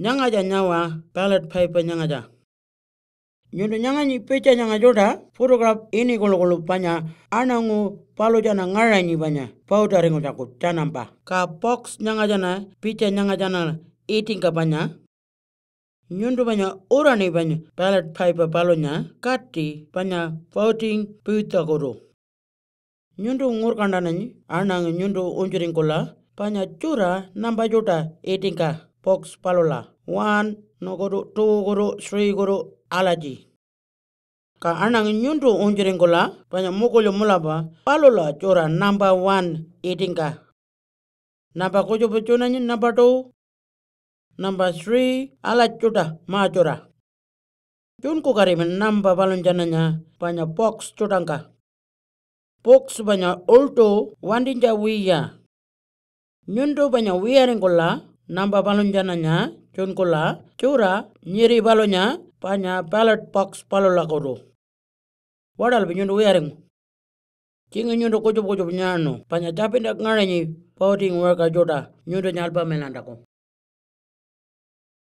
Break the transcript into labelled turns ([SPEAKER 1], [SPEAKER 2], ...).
[SPEAKER 1] nyanga ja nyawa pallet pipe nyanga ja nyundu nyanga ni pecha nyanga joda photograph ini kolo kolo panya anangu palo jana ngara ni banya powder ngo jako tanamba ka box nyanga jana picha nyanga jana eating ka banya nyundu banya ora ni banya pallet pipe palo nya kati banya voting pita goro nyundu ngur kandana ni anang nyundu unjuring kola panya cura namba joda eating ka pox palola. One nogodo, two godo, three godo, alaji Ka anang nyundu unjiringola, panya mokolo mulaba, palola chora number one itinga. namba kojo pechona nyin number two. Number three, ala chuta ma chora. Yun ko men number balonjana nya, panya box chutangka. Pox banya ulto, wandinja wiya. Nyundu banya wiya ringola, namba balon jana nya chun kula chura nyiri balo nya panya ballot box palo la kodo wadal bi nyundu yaring nyu nyundu ko jobo jobo nyano panya japinda ngare nyi voting worker jota nyundu nyal ba melanda ko